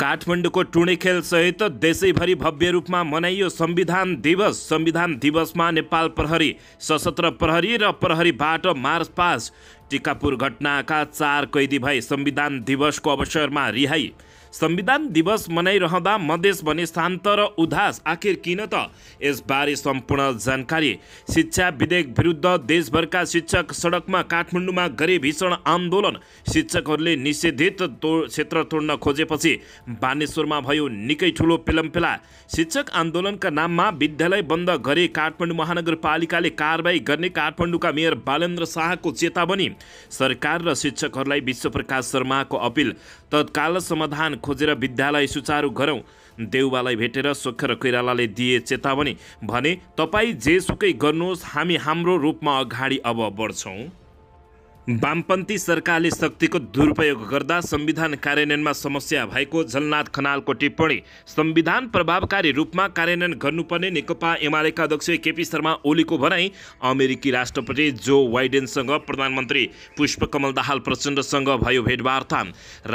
काठमाडौँको टुणेखेलसहित देशैभरि भव्य रूपमा मनाइयो संविधान दिवस संविधान दिवसमा नेपाल प्रहरी सशस्त्र प्रहरी र प्रहरीबाट मार्च पास टिकापुर घटनाका चार कैदी भए संविधान दिवसको अवसरमा रिहाई संविधान दिवस मनाइरहँदा मधेस भने शान्त र उदास आखिर किन त यसबारे सम्पूर्ण जानकारी शिक्षा विधेयक विरुद्ध देशभरका शिक्षक सडकमा काठमाडौँमा गरे भीषण आन्दोलन शिक्षकहरूले निषेधित तो क्षेत्र तोड्न खोजेपछि बानेश्वरमा भयो निकै ठुलो पेलम्पेला शिक्षक आन्दोलनका नाममा विद्यालय बन्द गरे काठमाडौँ महानगरपालिकाले कारवाही गर्ने काठमाडौँका मेयर बालेन्द्र शाहको चेतावनी सरकार र शिक्षकहरूलाई विश्वप्रकाश शर्माको अपिल तत्काल समाधान खोजेर विद्यालय सुचारू गरौँ देउबालाई भेटेर सोख र कोइरालाले दिए चेतावनी भने तपाईँ जेसुकै गर्नुहोस् हामी हाम्रो रूपमा अगाडि अब बढ्छौँ वामपन्थी सरकारले शक्तिको दुरुपयोग गर्दा संविधान कार्यान्वयनमा समस्या भएको झलनाथ खनालको टिप्पणी संविधान प्रभावकारी रूपमा कार्यान्वयन गर्नुपर्ने नेकपा एमालेका अध्यक्ष केपी शर्मा ओलीको भनाई अमेरिकी राष्ट्रपति जो बाइडेनसँग प्रधानमन्त्री पुष्पकमल दाहाल प्रचण्डसँग भयो भेटवार्ता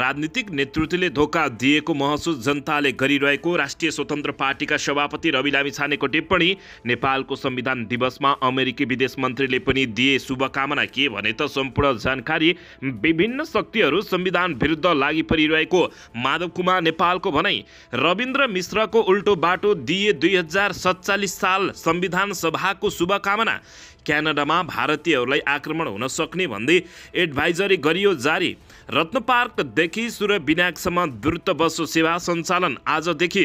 राजनीतिक नेतृत्वले धोका दिएको महसुस जनताले गरिरहेको राष्ट्रिय स्वतन्त्र पार्टीका सभापति रवि लामिछानेको टिप्पणी नेपालको संविधान दिवसमा अमेरिकी विदेश मन्त्रीले पनि दिए शुभकामना के भने त सम्पूर्ण महत्त्वपूर्ण जानकारी विभिन्न शक्तिहरू संविधान विरुद्ध लागि परिरहेको माधव कुमार नेपालको भनाइ रविन्द्र मिश्रको उल्टो बाटो दिए दुई हजार सत्तालिस साल संविधान सभाको शुभकामना क्यानाडामा भारतीयहरूलाई आक्रमण हुन सक्ने भन्दै एडभाइजरी गरियो जारी रत्न रत्नपार्कदेखि सुर विनायकसम्म द्रुत बस सेवा सञ्चालन आजदेखि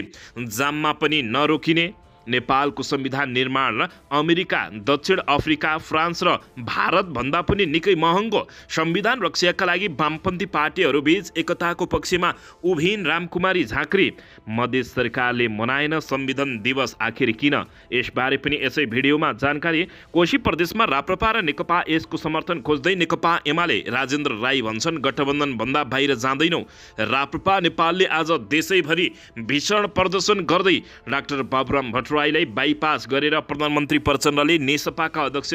जाममा पनि नरोकिने नेपालको संविधान निर्माण अमेरिका दक्षिण अफ्रिका फ्रान्स र भारतभन्दा पनि निकै महँगो संविधान रक्षाका लागि वामपन्थी पार्टीहरू बीच एकताको पक्षमा उभिन रामकुमारी झाँक्री मधेस सरकारले मनाएन संविधान दिवस आखिर किन यसबारे पनि यसै भिडियोमा जानकारी कोशी प्रदेशमा राप्रपा र नेकपा यसको समर्थन खोज्दै नेकपा एमाले राजेन्द्र राई भन्छन् गठबन्धनभन्दा बाहिर जाँदैनौ राप्रपा नेपालले आज देशैभरि भीषण प्रदर्शन गर्दै डाक्टर बाबुराम भट्ट राईलाई बाइपास गरेर प्रधानमन्त्री प्रचण्डले नेसपाका अध्यक्ष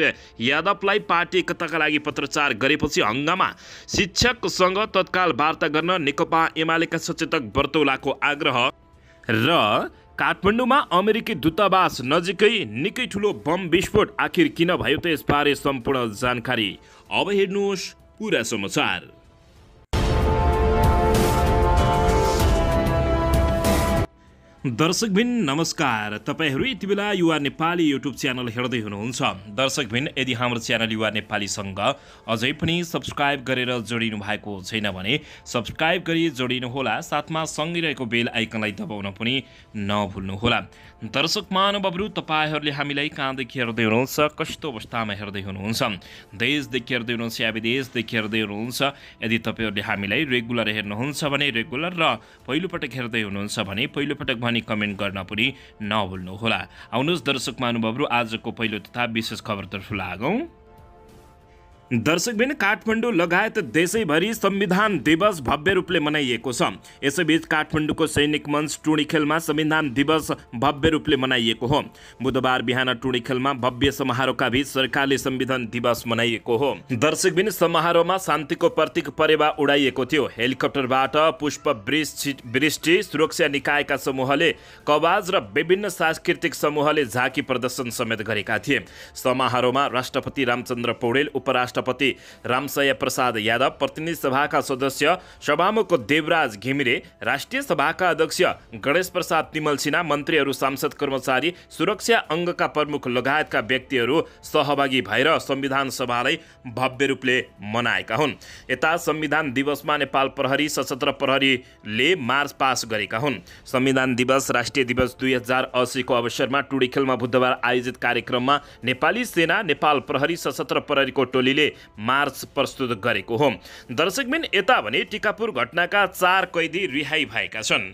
यादवलाई पार्टी एकताका लागि पत्रचार गरेपछि हङ्गामा शिक्षकसँग तत्काल वार्ता गर्न नेकपा एमालेका सचेतक बर्तौलाको आग्रह र काठमाडौँमा अमेरिकी दूतावास नजिकै निकै ठुलो बम विस्फोट आखिर किन भयो त यसबारे सम्पूर्ण जानकारी अब हेर्नुहोस् पुरा समाचार दर्शकभिन नमस्कार तपाईँहरू यति बेला युवा नेपाली युट्युब च्यानल हेर्दै हुनुहुन्छ दर्शकभिन यदि हाम्रो च्यानल युवा नेपालीसँग अझै पनि सब्सक्राइब गरेर जोडिनु भएको छैन भने सब्सक्राइब गरी जोडिनुहोला साथमा सँगै रहेको बेल आइकनलाई दबाउन पनि नभुल्नुहोला दर्शक महानुभवहरू तपाईँहरूले हामीलाई कहाँदेखि हेर्दै हुनुहुन्छ कस्तो अवस्थामा हेर्दै हुनुहुन्छ देशदेखि हेर्दै हुनुहुन्छ या विदेशदेखि हेर्दै हुनुहुन्छ यदि तपाईँहरूले हामीलाई रेगुलर हेर्नुहुन्छ भने रेगुलर र पहिलोपटक हेर्दै हुनुहुन्छ भने पहिलोपटक भने कमेन्ट गर्न पनि नभुल्नुहोला आउनुहोस् दर्शक महानुभवहरू आजको पहिलो तथा विशेष खबरतर्फ लागौँ दर्शकबिन काठमाडौँ लगायत देशैभरि संविधान दिवस भव्य रूपले मनाइएको छ यसैबीच काठमाडौँको सैनिक मञ्च टुँडीखेलमा संविधान दिवस भव्य रूपले मनाइएको हो बुधबार बिहान टुँडीखेलमा भव्य समारोहका बीच सरकारले संविधान दिवस मनाइएको हो दर्शकबिन समारोहमा शान्तिको प्रतीक परेवा उडाइएको थियो हेलिकप्टरबाट पुष्प वृष्टि सुरक्षा निकायका समूहले कवाज र विभिन्न सांस्कृतिक समूहले झाँकी प्रदर्शन समेत गरेका थिए समारोहमा राष्ट्रपति रामचन्द्र पौडेल उपराष्ट्र राष्ट्रपति रामसय प्रसाद यादव प्रतिनिधि सभाका सदस्य सभामुख देवराज घिमिरे राष्ट्रिय सभाका अध्यक्ष गणेश प्रसाद तिमल सिन्हा मन्त्रीहरू सांसद कर्मचारी सुरक्षा अङ्गका प्रमुख लगायतका व्यक्तिहरू सहभागी भएर संविधान सभालाई भव्य रूपले मनाएका हुन् यता संविधान दिवसमा नेपाल प्रहरी सशस्त्र प्रहरीले मार्च पास गरेका हुन् संविधान दिवस राष्ट्रिय दिवस दुई हजार असीको अवसरमा टुडीखेलमा बुधबार आयोजित कार्यक्रममा नेपाली सेना नेपाल प्रहरी सशस्त्र प्रहरीको टोलीले कमिटीले मार्च प्रस्तुत गरेको हो दर्शकबिन यता भने टिकापुर घटनाका चार कैदी रिहाई भएका छन्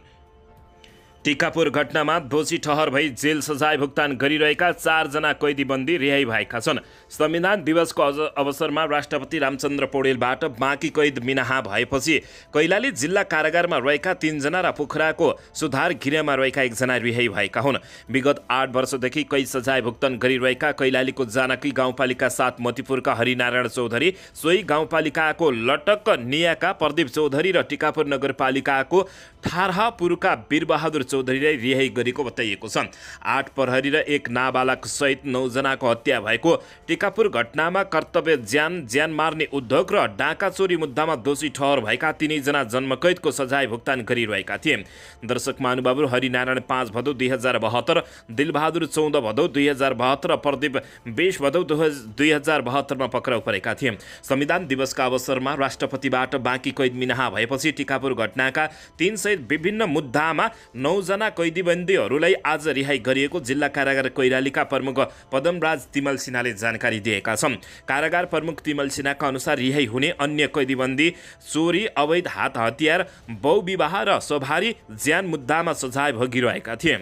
टिकापुर घटनामा दोषी ठहर भई जेल सजाय भुक्तान गरिरहेका चारजना कैदीबन्दी रिहाई भएका छन् संविधान दिवसको अवसरमा राष्ट्रपति रामचन्द्र पौडेलबाट बाँकी कैद मिनाहा भएपछि कैलाली जिल्ला कारागारमा रहेका तिनजना र पोखराको सुधार गृहमा रहेका एकजना रिहाई भएका हुन् विगत आठ वर्षदेखि कैद सजाय भुक्तान गरिरहेका कैलालीको जानकी गाउँपालिका साथ मतिपुरका हरिनारायण चौधरी सोही गाउँपालिकाको लटक्क नियाका प्रदीप चौधरी र टिकापुर नगरपालिकाको थारहापुरका वीरबहादुर चौधरीलाई रिहाई गरेको बताइएको छ आठ प्रहरी र एक नाबालक सहित नौजनाको हत्या भएको टिकापुर घटनामा कर्तव्य ज्यान ज्यान मार्ने उद्योग र डाँका चोरी मुद्दामा दोषी ठहर भएका तिनैजना जन्मकैदको सजाय भुक्तान गरिरहेका थिए दर्शक महानुभावहरू हरिनारायण पाँच भदौ दुई हजार बहत्तर दिलबहादुर चौध भदौ दुई हजार बहत्तर र प्रदीप बेस भदौ दुई हजार बहत्तरमा पक्राउ परेका थिए संविधान दिवसका अवसरमा राष्ट्रपतिबाट बाँकी कैद मिनाहा भएपछि टिकापुर घटनाका तिन सय सहित विभिन्न मुद्दामा नौजना कैदीबन्दीहरूलाई आज रिहाई गरिएको जिल्ला कारागार कैरालीका प्रमुख पदमराज तिमल सिन्हाले जानकारी दिएका छन् कारागार प्रमुख तिमल सिन्हाका अनुसार रिहाई हुने अन्य कैदीबन्दी चोरी अवैध हात हतियार बहुविवाह र सवारी ज्यान मुद्दामा सजाय भोगिरहेका थिए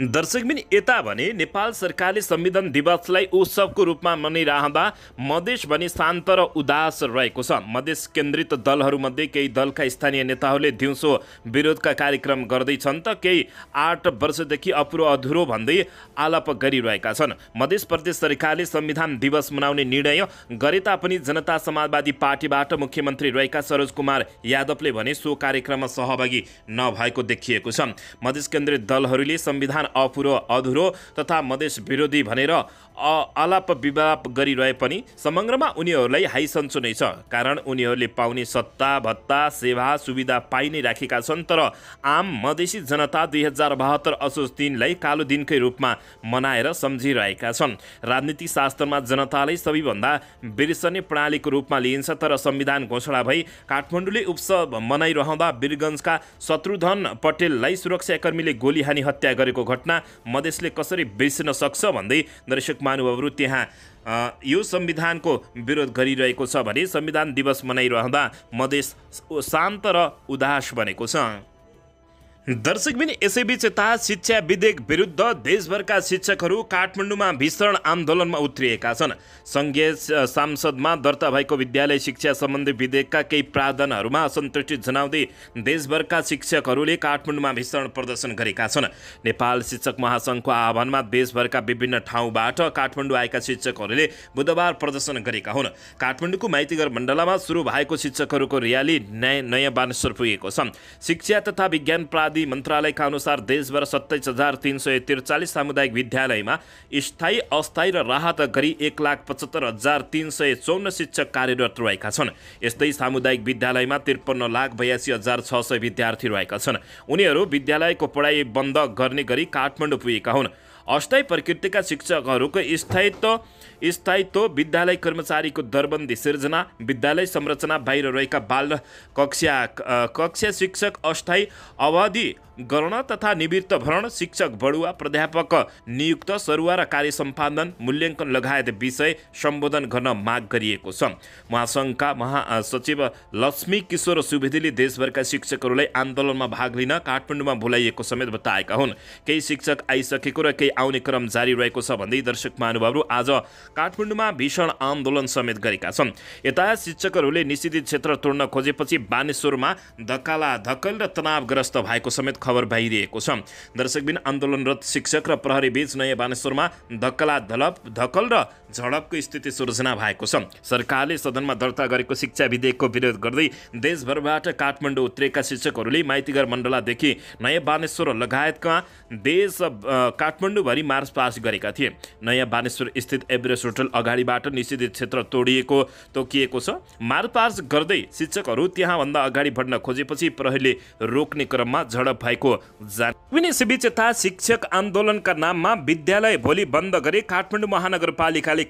दर्शकबिन यता भने नेपाल सरकारले संविधान दिवसलाई उत्सवको रूपमा मनाइरहँदा मधेस भने शान्त र उदास रहेको छ मधेस केन्द्रित दलहरूमध्ये केही दलका स्थानीय नेताहरूले दिउँसो विरोधका कार्यक्रम गर्दैछन् त केही आठ वर्षदेखि अपुरो अधुरो भन्दै आलाप गरिरहेका छन् मधेस प्रदेश सरकारले संविधान दिवस मनाउने निर्णय गरे तापनि जनता समाजवादी पार्टीबाट मुख्यमन्त्री रहेका सरोज कुमार यादवले भने सो कार्यक्रममा सहभागी नभएको देखिएको छ मधेस केन्द्रित दलहरूले संविधान संविधान अपुरो अधुरो तथा मधेस विरोधी भनेर आलाप विवाप गरिरहे पनि समग्रमा उनीहरूलाई हाई सन्चो नै छ कारण उनीहरूले पाउने सत्ता भत्ता सेवा सुविधा पाइ नै राखेका छन् तर आम मधेसी जनता दुई हजार बहत्तर असोज दिनलाई कालो दिनकै रूपमा मनाएर सम्झिरहेका छन् राजनीतिक शास्त्रमा जनतालाई सबैभन्दा बिर्सने प्रणालीको रूपमा लिइन्छ तर संविधान घोषणा भई काठमाडौँले उत्सव मनाइरहँदा वीरगन्जका शत्रुधन पटेललाई सुरक्षाकर्मीले गोली हानी हत्या गरेको घटना घटना मधेसले कसरी बिर्सिन सक्छ भन्दै दर्शक महानुभावहरू त्यहाँ यो संविधानको विरोध गरिरहेको छ भने संविधान दिवस मनाइरहँदा मधेस शान्त र उदास बनेको छ दर्शक बिन यसैबीच यता शिक्षा विधेयक विरुद्ध देशभरका शिक्षकहरू काठमाडौँमा भीषण आन्दोलनमा उत्रिएका छन् सङ्घीय सांसदमा दर्ता भएको विद्यालय शिक्षा सम्बन्धी विधेयकका केही प्रावधानहरूमा असन्तुष्टि जनाउँदै देशभरका शिक्षकहरूले काठमाडौँमा भीषण प्रदर्शन गरेका छन् नेपाल शिक्षक महासङ्घको आह्वानमा देशभरका विभिन्न ठाउँबाट काठमाडौँ आएका शिक्षकहरूले बुधबार प्रदर्शन गरेका हुन् काठमाडौँको माइतीघर मण्डलामा सुरु भएको शिक्षकहरूको र्याली नयाँ नयाँ बानेश्वर पुगेको छ शिक्षा तथा विज्ञान प्रा आदि मन्त्रालयका अनुसार देशभर सत्ताइस हजार तिन सय त्रिचालिस सामुदायिक विद्यालयमा स्थायी अस्थायी र राहत गरी एक लाख पचहत्तर हजार तिन सय चौन्न शिक्षक कार्यरत रहेका छन् यस्तै सामुदायिक विद्यालयमा त्रिपन्न लाख बयासी हजार छ सय विद्यार्थी रहेका छन् उनीहरू विद्यालयको पढाइ बन्द गर्ने गरी काठमाडौँ पुगेका हुन् अस्थायी प्रकृतिका शिक्षकहरूको स्थायित्व स्थायित्व विद्यालय कर्मचारीको दरबन्दी सिर्जना विद्यालय संरचना बाहिर रहेका बाल कक्षा कक्षा शिक्षक अस्थायी अवधि गणना तथा निवृत्त भरण शिक्षक बढुवा प्राध्यापक नियुक्त सरुवा र कार्य सम्पादन मूल्याङ्कन लगायत विषय सम्बोधन गर्न माग गरिएको छ महासङ्घका महासचिव लक्ष्मी किशोर सुवेदीले देशभरका शिक्षकहरूलाई आन्दोलनमा भाग लिन काठमाडौँमा बोलाइएको समेत बताएका हुन् केही शिक्षक आइसकेको र केही आउने क्रम जारी रहेको छ भन्दै दर्शक महानुभावहरू आज काठमाडौँमा भीषण आन्दोलन समेत गरेका छन् यता शिक्षकहरूले निषेधित क्षेत्र तोड्न खोजेपछि बानेश्वरमा धक्काला धक्कल र तनावग्रस्त भएको समेत खबर भइरहेको छ दर्शकबिन आन्दोलनरत शिक्षक र प्रहरी बीच नयाँ बानेश्वरमा धक्कला धलप धकल र झडपको स्थिति सृजना भएको छ सरकारले सदनमा दर्ता गरेको शिक्षा विधेयकको विरोध गर्दै देशभरबाट काठमाडौँ उत्रेका शिक्षकहरूले माइतीघर मण्डलादेखि नयाँ बानेश्वर लगायतका देश काठमाडौँभरि मार्च पास गरेका थिए नयाँ बानेश्वर स्थित एभरेस्ट होटल अगाडिबाट निषेधित क्षेत्र तोडिएको तोकिएको छ मारपास गर्दै शिक्षकहरू त्यहाँभन्दा अगाडि बढ्न खोजेपछि प्रहरीले रोक्ने क्रममा झडप भएको जान यता शिक्षक आन्दोलनका नाममा विद्यालय भोलि बन्द गरे काठमाडौँ महानगरपालिकाले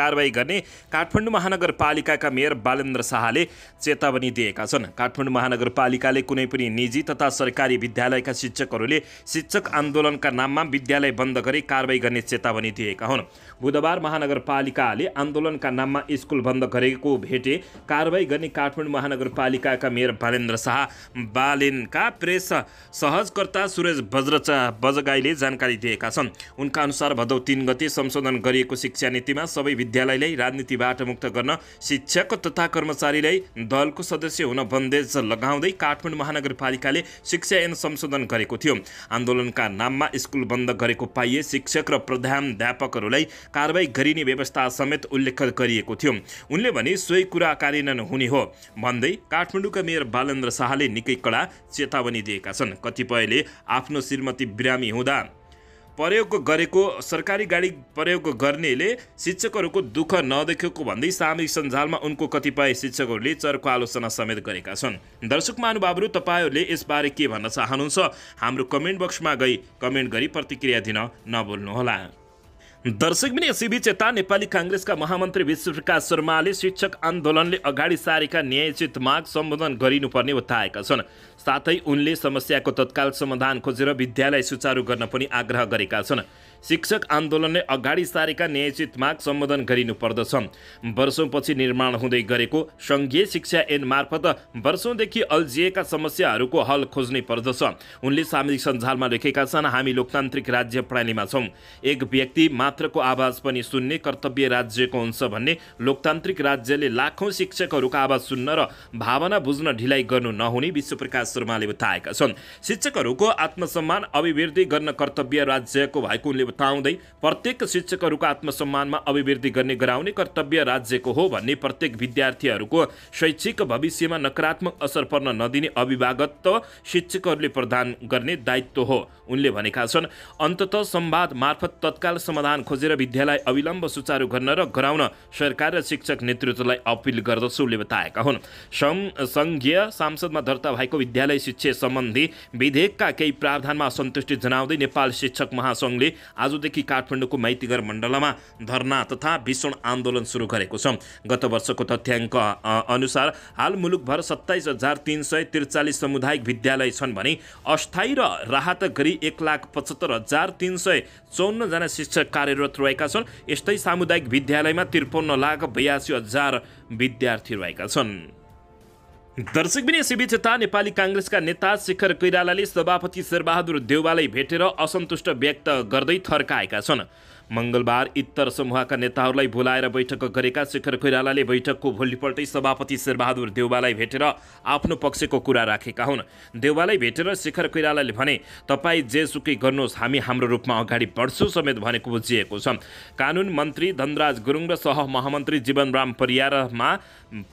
कारवाही गर्ने काठमाडौँ महानगरपालिकाका मेयर बालेन्द्र शाहले चेतावनी दिएका छन् काठमाडौँ महानगरपालिकाले कुनै पनि निजी तथा सरकारी विद्यालयका शिक्षकहरूले शिक्षक आन्दोलनका नाममा विद्यालय बन्द गरी कारवाही गर्ने चेतावनी दिएका हुन् बुधबार महानगर महानगरपालिकाले आन्दोलनका नाममा स्कुल बन्द गरेको भेटे कारवाही गर्ने काठमाडौँ महानगरपालिकाका मेयर बालेन्द्र शाह बालेनका प्रेस सहजकर्ता सुरेश बज्रचा बजगाईले जानकारी दिएका छन् उनका अनुसार भदौ तिन गते संशोधन गरिएको शिक्षा नीतिमा सबै विद्यालयलाई राजनीतिबाट मुक्त गर्न शिक्षक तथा कर्मचारीलाई दलको सदस्य हुन बन्देज लगाउँदै काठमाडौँ महानगरपालिकाले शिक्षा ऐन संशोधन गरेको थियो आन्दोलनका नाममा स्कुल बन्द गरेको पाइए शिक्षक र प्रधान कारवाही गरिने व्यवस्था समेत उल्लेख गरिएको थियो उनले भने सोही कुरा कार्यान्वयन हुने हो भन्दै काठमाडौँका मेयर बालेन्द्र शाहले निकै कडा चेतावनी दिएका छन् कतिपयले आफ्नो श्रीमती बिरामी हुँदा प्रयोग गरेको सरकारी गाडी प्रयोग गर्नेले शिक्षकहरूको दुःख नदेखेको भन्दै सामूहिक सञ्जालमा उनको कतिपय शिक्षकहरूले चर्को आलोचना समेत गरेका छन् दर्शक महानुभावहरू तपाईँहरूले यसबारे के भन्न चाहनुहुन्छ हाम्रो कमेन्ट बक्समा गई कमेन्ट गरी प्रतिक्रिया दिन नभुल्नुहोला दर्शक सिबी चेता नेपाली काङ्ग्रेसका महामन्त्री विश्वप्रकाश शर्माले शिक्षक आन्दोलनले अगाडि सारेका न्यायचित माग सम्बोधन गरिनुपर्ने बताएका छन् साथै उनले समस्याको तत्काल समाधान खोजेर विद्यालय सुचारू गर्न पनि आग्रह गरेका छन् शिक्षक आन्दोलनले अगाडि सारेका न्यायचित माग सम्बोधन गरिनुपर्दछ वर्षौँपछि निर्माण हुँदै गरेको सङ्घीय शिक्षा ऐन मार्फत वर्षौँदेखि अल्झिएका समस्याहरूको हल खोज्नै पर्दछ उनले सामाजिक सञ्जालमा लेखेका छन् हामी लोकतान्त्रिक राज्य प्रणालीमा छौँ एक व्यक्ति मात्रको आवाज पनि सुन्ने कर्तव्य राज्यको हुन्छ भन्ने लोकतान्त्रिक राज्यले लाखौँ शिक्षकहरूको आवाज सुन्न र भावना बुझ्न ढिलाइ गर्नु नहुने विश्वप्रकाश शर्माले बताएका छन् शिक्षकहरूको आत्मसम्मान अभिवृद्धि गर्न कर्तव्य राज्यको भएको उनले बताउँदै प्रत्येक शिक्षकहरूको आत्मसम्मानमा अभिवृद्धि गर्ने गराउने कर्तव्य राज्यको हो भन्ने प्रत्येक विद्यार्थीहरूको शैक्षिक भविष्यमा नकारात्मक असर पर्न नदिने अभिभावकत्व शिक्षकहरूले प्रदान गर्ने दायित्व हो उनले भनेका छन् अन्तत संवाद मार्फत तत्काल समाधान खोजेर विद्यालय अविलम्ब सुचारू गर्न र गराउन सरकार र शिक्षक नेतृत्वलाई अपिल गर्दछु उनले बताएका हुन् सङ्घीय सांसदमा दर्ता भएको विद्यालय शिक्षा सम्बन्धी विधेयकका केही प्रावधानमा असन्तुष्टि जनाउँदै नेपाल शिक्षक महासङ्घले आजदेखि काठमाडौँको माइतीघर मण्डलमा धरना तथा भीषण आन्दोलन सुरु गरेको छ गत वर्षको तथ्याङ्क अनुसार हाल मुलुकभर सत्ताइस हजार तिन सय त्रिचालिस सामुदायिक विद्यालय छन् भने अस्थायी र राहत गरी एक लाख पचहत्तर हजार तिन सय चौन्नजना शिक्षक कार्यरत रहेका छन् यस्तै सामुदायिक विद्यालयमा त्रिपन्न लाख बयासी हजार विद्यार्थी रहेका छन् दर्शकबिनी सिबिचेता नेपाली काङ्ग्रेसका नेता शेखर कोइरालाले सभापति शेरबहादुर देउवालाई भेटेर असन्तुष्ट व्यक्त गर्दै थर्काएका छन् मङ्गलबार इत्तर समूहका नेताहरूलाई बोलाएर बैठक गरेका शेखर कोइरालाले बैठकको भोलिपल्टै सभापति शेरबहादुर देउवालाई भेटेर आफ्नो पक्षको कुरा राखेका हुन् देउबालाई भेटेर शेखर कोइरालाले भने तपाईँ जेसुकै गर्नुहोस् हामी हाम्रो रूपमा अगाडि बढ्छौँ समेत भनेको बुझिएको छ कानुन मन्त्री धनराज गुरुङ र सह महामन्त्री जीवनराम परियारमा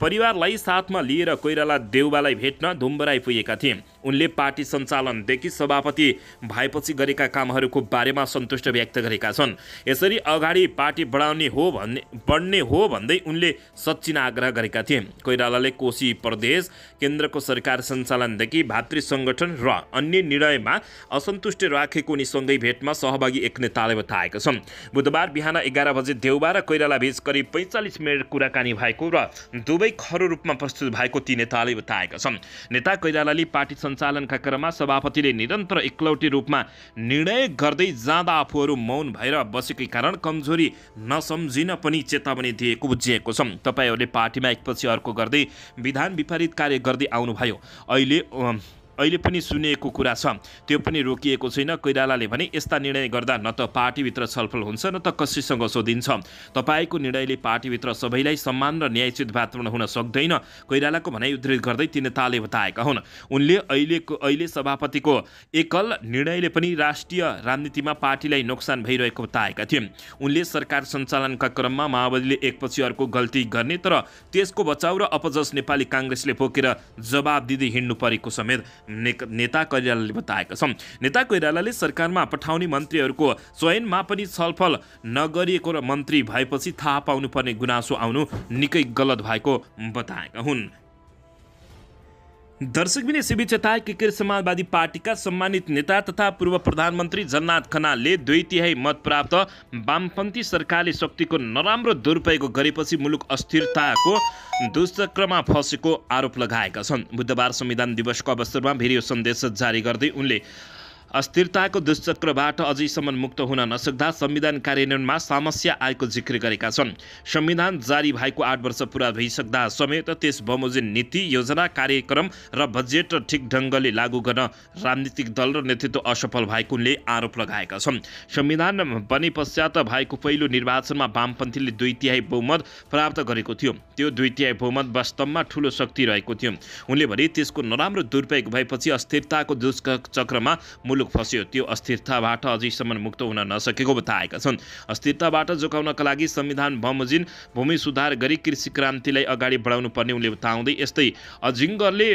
परिवारलाई साथमा लिएर कोइराला देउबालाई भेट्न धुम्बराई पुगेका थिए उनले पार्टी सञ्चालनदेखि सभापति भएपछि गरेका कामहरूको बारेमा सन्तुष्ट व्यक्त गरेका छन् यसरी अगाडि पार्टी बढाउने हो भन्ने बढ्ने हो भन्दै उनले सचिन आग्रह गरेका थिए कोइरालाले कोशी प्रदेश केन्द्रको सरकार सञ्चालनदेखि भातृ सङ्गठन र अन्य निर्णयमा असन्तुष्ट राखेको उनीसँगै भेटमा सहभागी एक नेताले बताएका छन् बुधबार बिहान एघार बजे देउबा र कोइराला बीच करिब पैँचालिस मिनट कुराकानी भएको र दुवै खरो रूपमा प्रस्तुत भएको ती नेताले बताएका छन् नेता कोइरालाले पार्टी सञ्चालनका क्रममा सभापतिले निरन्तर एकलौटी रूपमा निर्णय गर्दै जाँदा आफूहरू मौन भएर बसेकै कारण कमजोरी नसम्झिन पनि चेतावनी दिएको बुझिएको छ तपाईँहरूले पार्टीमा एकपछि अर्को गर्दै विधान विपरीत कार्य गर्दै आउनुभयो अहिले अहिले पनि सुनिएको कुरा छ त्यो पनि रोकिएको छैन कोइरालाले भने यस्ता निर्णय गर्दा न त पार्टीभित्र छलफल हुन्छ न त कसैसँग सोधिन्छ तपाईँको निर्णयले पार्टीभित्र सबैलाई सम्मान र न्यायचित वातावरण हुन सक्दैन कोइरालाको भनाइ उद्धित गर्दै ती नेताले बताएका हुन् उनले अहिलेको अहिले सभापतिको एकल निर्णयले पनि राष्ट्रिय राजनीतिमा पार्टीलाई नोक्सान भइरहेको बताएका थिए उनले सरकार सञ्चालनका क्रममा माओवादीले एकपछि अर्को गल्ती गर्ने तर त्यसको बचाउ र अपजस नेपाली काङ्ग्रेसले पोकेर जवाब दिँदै हिँड्नु परेको समेत नेता कोइरालाले बताएका छन् नेता कोइरालाले सरकारमा पठाउने मन्त्रीहरूको चयनमा पनि छलफल नगरिएको र मन्त्री भएपछि थाहा पाउनुपर्ने गुनासो आउनु निकै गलत भएको बताएका हुन् दर्शकबिन यसैबीच चेताए कि कृषि समाजवादी पार्टीका सम्मानित नेता तथा पूर्व प्रधानमन्त्री जननाथ खनालले दुई तिहाई मत प्राप्त वामपन्थी सरकारले शक्तिको नराम्रो दुरुपयोग गरेपछि मुलुक अस्थिरताको दुष्चक्रमा फँसेको आरोप लगाएका छन् बुधबार संविधान दिवसको अवसरमा भिडियो सन्देश जारी गर्दै उनले अस्थिरताको दुष्चक्रबाट अझैसम्म मुक्त हुन नसक्दा संविधान कार्यान्वयनमा समस्या आएको जिक्र गरेका छन् संविधान जारी भएको आठ वर्ष पुरा भइसक्दा समेत त्यस बमोजिम नीति योजना कार्यक्रम र बजेट ठिक ढङ्गले लागू गर्न राजनीतिक दल र नेतृत्व असफल भएको उनले आरोप लगाएका छन् संविधान बने पश्चात भएको पहिलो निर्वाचनमा वामपन्थीले दुई तिहाई बहुमत प्राप्त गरेको थियो त्यो दुई तिहाई बहुमत वास्तवमा ठुलो शक्ति रहेको थियो उनले भने त्यसको नराम्रो दुरुपयोग भएपछि अस्थिरताको दुष्चक्रमा मूल मुलुक फस्यो त्यो अस्थिरताबाट अझैसम्म मुक्त हुन नसकेको बताएका छन् अस्थिरताबाट जोगाउनका लागि संविधान बमोजिन भूमि सुधार गरी कृषि क्रान्तिलाई अगाडि बढाउनु पर्ने उनले बताउँदै यस्तै अजिङ्गरले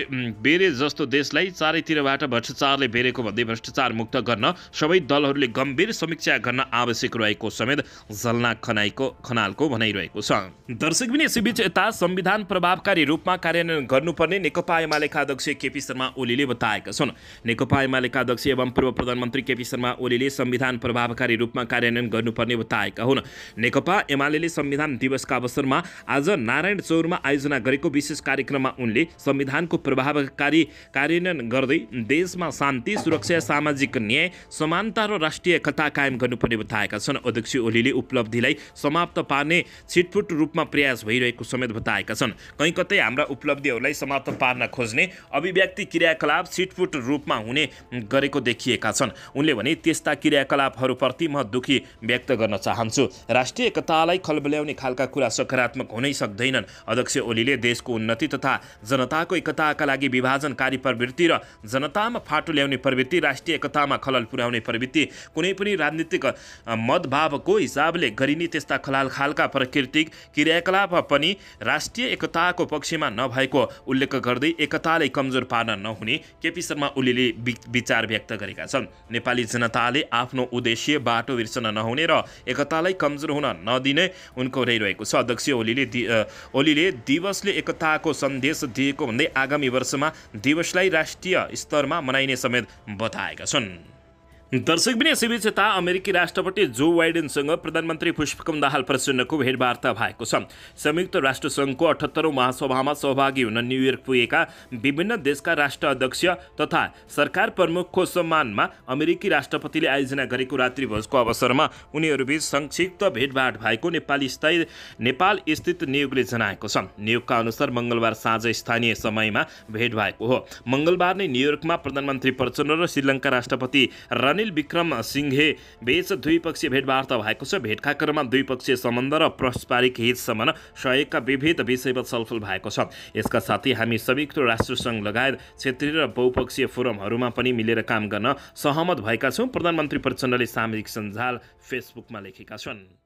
बेरे जस्तो देशलाई चारैतिरबाट भ्रष्टाचारले बेरेको भन्दै भ्रष्टाचार मुक्त गर्न सबै दलहरूले गम्भीर समीक्षा गर्न आवश्यक रहेको समेत जलना खनाइको खनालको भनाइरहेको छ दर्शक पनि यसैबीच यता संविधान प्रभावकारी रूपमा कार्यान्वयन गर्नुपर्ने नेकपा एमालेका अध्यक्ष केपी शर्मा ओलीले बताएका छन् नेकपा एमालेका अध्यक्ष एवं पूर्व प्रधानमन्त्री केपी शर्मा ओलीले संविधान प्रभावकारी रूपमा कार्यान्वयन गर्नुपर्ने बताएका हुन् नेकपा एमाले संविधान दिवसका अवसरमा आज नारायण चौरमा आयोजना गरेको विशेष कार्यक्रममा उनले संविधानको प्रभावकारी कार्यान्वयन गर्दै देशमा शान्ति सुरक्षा सामाजिक न्याय समानता र राष्ट्रिय एकता कायम गर्नुपर्ने बताएका छन् अध्यक्ष ओलीले उपलब्धिलाई समाप्त पार्ने छिटफुट रूपमा प्रयास भइरहेको समेत बताएका छन् कहीँ कतै हाम्रा उपलब्धिहरूलाई समाप्त पार्न खोज्ने अभिव्यक्ति क्रियाकलाप छिटफुट रूपमा हुने गरेको देखियो लेखिएका छन् उनले भने त्यस्ता क्रियाकलापहरूप्रति म दुखी व्यक्त गर्न चाहन्छु राष्ट्रिय एकतालाई खलबल्याउने खालका कुरा सकारात्मक हुनै सक्दैनन् अध्यक्ष ओलीले देशको उन्नति तथा जनताको एकताका लागि विभाजनकारी प्रवृत्ति र जनतामा फाटो ल्याउने प्रवृत्ति राष्ट्रिय एकतामा खलल पुर्याउने प्रवृत्ति कुनै पनि राजनीतिक मतभावको हिसाबले गरिने त्यस्ता खलाल खालका प्राकृतिक क्रियाकलाप पनि राष्ट्रिय एकताको पक्षमा नभएको उल्लेख गर्दै एकतालाई कमजोर पार्न नहुने केपी शर्मा ओलीले विचार व्यक्त गरे गरेका छन् नेपाली जनताले आफ्नो उद्देश्य बाटो बिर्सन नहुने र एकतालाई कमजोर हुन नदिने उनको रहिरहेको छ अध्यक्ष ओलीले ओलीले दिवसले एकताको सन्देश दिएको भन्दै आगामी वर्षमा दिवसलाई राष्ट्रिय स्तरमा मनाइने समेत बताएका छन् दर्शक विनय सिविचेता अमेरिकी राष्ट्रपति जो बाइडेनसँग प्रधानमन्त्री पुष्पकम दाहाल प्रचण्डको भेटवार्ता भएको छ संयुक्त राष्ट्रसङ्घको अठहत्तरौँ महासभामा सहभागी हुन न्युयोर्क पुगेका विभिन्न देशका राष्ट्र अध्यक्ष तथा सरकार प्रमुखको सम्मानमा अमेरिकी राष्ट्रपतिले आयोजना गरेको रात्रिभोजको अवसरमा उनीहरूबीच संक्षिप्त भेटभाट भएको नेपाली स्थायी नेपाल स्थित नियोगले जनाएको छ नियोगका अनुसार मङ्गलबार साँझ स्थानीय समयमा भेट भएको हो मङ्गलबार नै न्युयोर्कमा प्रधानमन्त्री प्रचण्ड र श्रीलङ्का राष्ट्रपति रणिल रनिल विक्रम सिंहे बेच द्विपक्षीय भेटवार्ता भएको छ भेटका क्रममा द्विपक्षीय सम्बन्ध र पारस्परिक हितसम्म सहयोगका विविध विषयमा छलफल भएको छ यसका साथै हामी संयुक्त राष्ट्रसङ्घ लगायत क्षेत्रीय र बहुपक्षीय फोरमहरूमा पनि मिलेर काम गर्न सहमत भएका छौँ प्रधानमन्त्री प्रचण्डले सामाजिक सञ्जाल फेसबुकमा लेखेका छन्